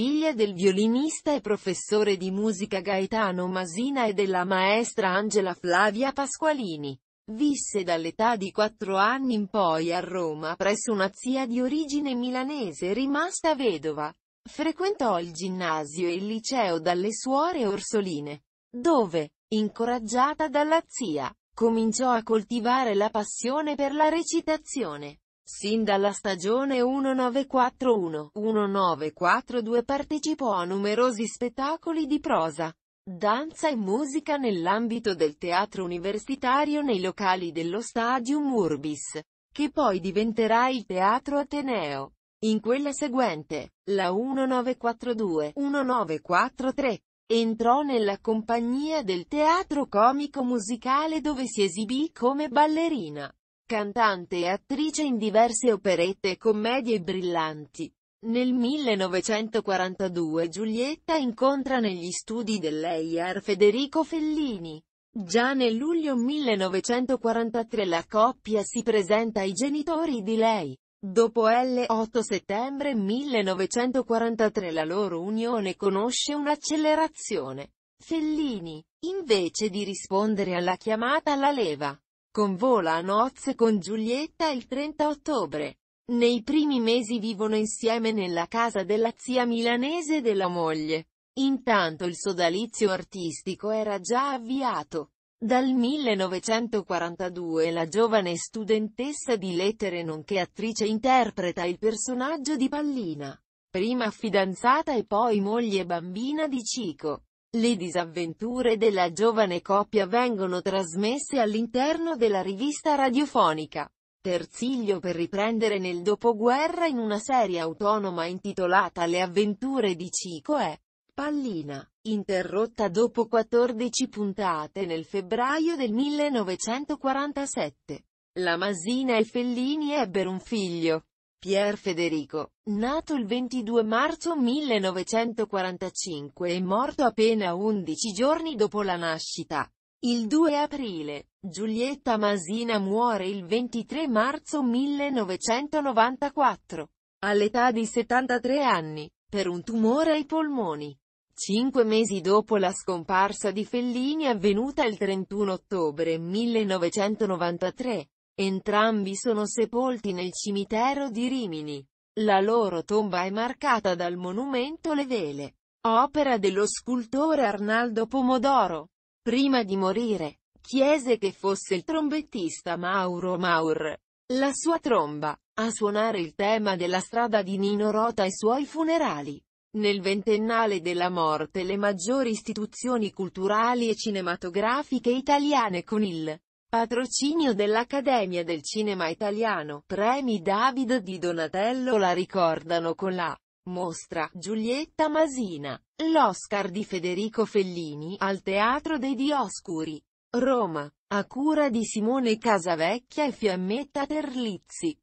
figlia del violinista e professore di musica Gaetano Masina e della maestra Angela Flavia Pasqualini. Visse dall'età di quattro anni in poi a Roma presso una zia di origine milanese rimasta vedova. Frequentò il ginnasio e il liceo dalle suore orsoline, dove, incoraggiata dalla zia, cominciò a coltivare la passione per la recitazione. Sin dalla stagione 1941-1942 partecipò a numerosi spettacoli di prosa, danza e musica nell'ambito del teatro universitario nei locali dello Stadium Urbis, che poi diventerà il Teatro Ateneo. In quella seguente, la 1942-1943, entrò nella compagnia del teatro comico musicale dove si esibì come ballerina. Cantante e attrice in diverse operette e commedie brillanti. Nel 1942 Giulietta incontra negli studi dell'EIR Federico Fellini. Già nel luglio 1943 la coppia si presenta ai genitori di lei. Dopo l'8 settembre 1943 la loro unione conosce un'accelerazione. Fellini, invece di rispondere alla chiamata alla leva, Convola a nozze con Giulietta il 30 ottobre. Nei primi mesi vivono insieme nella casa della zia milanese e della moglie. Intanto il sodalizio artistico era già avviato. Dal 1942 la giovane studentessa di lettere nonché attrice interpreta il personaggio di Pallina, prima fidanzata e poi moglie bambina di Cico. Le disavventure della giovane coppia vengono trasmesse all'interno della rivista radiofonica Terziglio per riprendere nel dopoguerra in una serie autonoma intitolata Le avventure di Cico e Pallina, interrotta dopo 14 puntate nel febbraio del 1947. La Masina e Fellini ebbero un figlio. Pier Federico, nato il 22 marzo 1945 e morto appena 11 giorni dopo la nascita. Il 2 aprile, Giulietta Masina muore il 23 marzo 1994, all'età di 73 anni, per un tumore ai polmoni. Cinque mesi dopo la scomparsa di Fellini avvenuta il 31 ottobre 1993, Entrambi sono sepolti nel cimitero di Rimini. La loro tomba è marcata dal monumento Le Vele, opera dello scultore Arnaldo Pomodoro. Prima di morire, chiese che fosse il trombettista Mauro Maur, la sua tromba, a suonare il tema della strada di Nino Rota ai suoi funerali. Nel ventennale della morte le maggiori istituzioni culturali e cinematografiche italiane con il Patrocinio dell'Accademia del Cinema Italiano, premi Davide di Donatello la ricordano con la mostra Giulietta Masina, l'Oscar di Federico Fellini al Teatro dei Dioscuri, Roma, a cura di Simone Casavecchia e Fiammetta Terlizzi.